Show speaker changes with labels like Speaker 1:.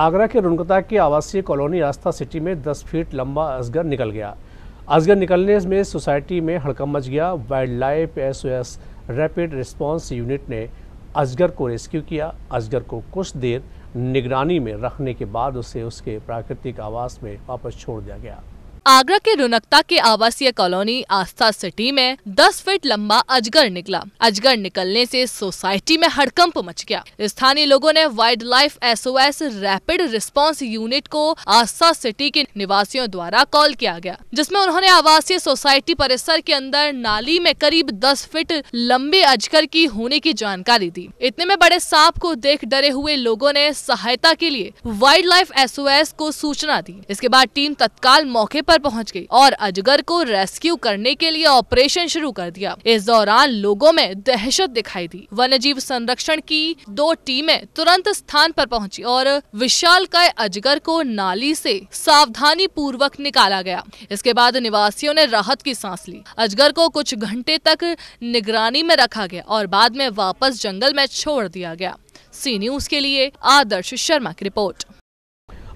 Speaker 1: आगरा के रुनकता की आवासीय कॉलोनी आस्था सिटी में 10 फीट लंबा असगर निकल गया अजगर निकलने में सोसाइटी में हड़कम मच गया wild life S rapid response unit ने अजगर को रेस्क्यू किया अजगर को कुछ देर निगरानी में रखने के बाद उसे उसके प्राकृतिक आवास में वापस छोड़ दिया गया
Speaker 2: आगरा के रुनकता के आवासीय कॉलोनी आस्था सिटी में 10 फीट लंबा अजगर निकला अजगर निकलने से सोसाइटी में हड़कंप मच गया स्थानीय लोगों ने wild life SOS rapid response unit को आस्था सिटी के निवासियों द्वारा कॉल किया गया जिसमें उन्होंने आवासीय सोसाइटी परिसर के अंदर नाली में करीब दस फीट लंबे अजगर की होने की जानकारी दी इतने में बड़े सांप को देख डरे हुए लोगो ने सहायता के लिए वाइल्ड लाइफ एस को सूचना दी इसके बाद टीम तत्काल मौके आरोप अजगर पहुंच गई और अजगर को रेस्क्यू करने के लिए ऑपरेशन शुरू कर दिया इस दौरान लोगों में दहशत दिखाई दी जीव संरक्षण की दो टीमें तुरंत स्थान पर पहुंची और विशाल का अजगर को नाली से सावधानी पूर्वक निकाला गया इसके बाद निवासियों ने राहत की सांस ली अजगर को कुछ घंटे तक निगरानी में रखा गया और बाद में वापस जंगल में छोड़ दिया गया सी न्यूज के लिए आदर्श शर्मा की रिपोर्ट